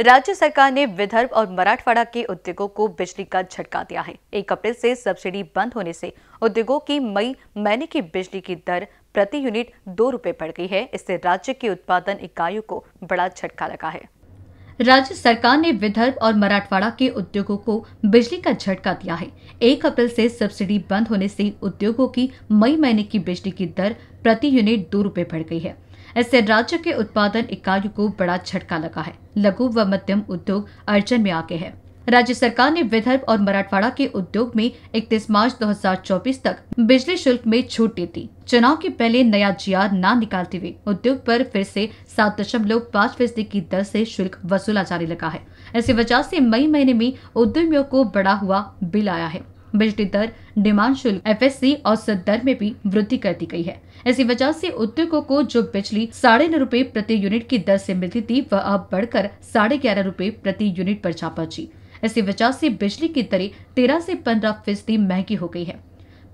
राज्य सरकार ने विदर्भ और मराठवाड़ा के उद्योगों को बिजली का झटका दिया है एक अप्रैल से सब्सिडी बंद होने से उद्योगों की मई महीने की बिजली की दर प्रति यूनिट दो रूपए बढ़ गई है इससे राज्य के उत्पादन इकाइयों को बड़ा झटका लगा है राज्य सरकार ने विदर्भ और मराठवाड़ा के उद्योगों को बिजली का झटका दिया है एक अप्रैल से सब्सिडी बंद होने से उद्योगों की मई महीने की बिजली की दर प्रति यूनिट दो रूपए बढ़ गई है इससे राज्य के उत्पादन इकाइयों को बड़ा झटका लगा है लघु व मध्यम उद्योग अर्जन में आगे है राज्य सरकार ने विदर्भ और मराठवाड़ा के उद्योग में 31 मार्च 2024 तक बिजली शुल्क में छूट दी थी चुनाव के पहले नया जीआर न निकालते हुए उद्योग पर फिर से सात दशमलव पाँच फीसदी की दर से शुल्क वसूला जाने लगा है इसी वजह से मई महीने में उद्यमियों को बड़ा हुआ बिल आया है बिजली दर डिमांड शुल्क सी औसत दर में भी वृद्धि कर दी गई है इसी वजह से उद्योगों को जो बिजली साढ़े नौ रूपए प्रति यूनिट की दर से मिलती थी वह अब बढ़कर साढ़े ग्यारह रूपए प्रति यूनिट पर जा पहुंची इसी वजह से बिजली की दरें तेरह से पंद्रह फीसदी महंगी हो गई है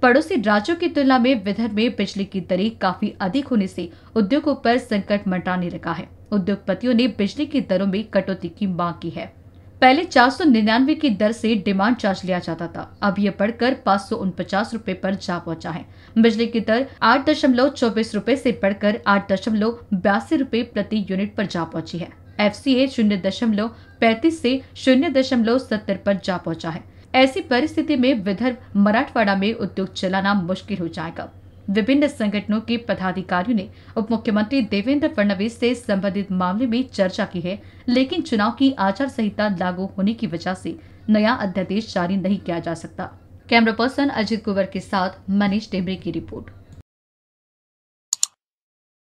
पड़ोसी राज्यों की तुलना में विदर्भ में बिजली की दरें काफी अधिक होने से उद्योगों पर संकट मंडराने लगा है उद्योगपतियों ने बिजली की दरों में कटौती की मांग की है पहले चार सौ निन्यानवे की दर से डिमांड चार्ज लिया जाता था अब यह बढ़कर पाँच सौ उनपचास रूपए पर जा पहुंचा है बिजली की दर आठ दशमलव चौबीस रूपए से बढ़कर आठ दशमलव बयासी रूपए प्रति यूनिट पर जा पहुंची है एफ सी ए शून्य दशमलव पैंतीस से शून्य दशमलव सत्तर पर जा पहुंचा है ऐसी परिस्थिति में विदर्भ मराठवाड़ा में उद्योग चलाना मुश्किल हो जाएगा विभिन्न संगठनों के पदाधिकारियों ने उप मुख्यमंत्री देवेंद्र फडणवीस से संबंधित मामले में चर्चा की है लेकिन चुनाव की आचार संहिता लागू होने की वजह से नया अध्यादेश जारी नहीं किया जा सकता कैमरा पर्सन अजित कुंवर के साथ मनीष डेमरे की रिपोर्ट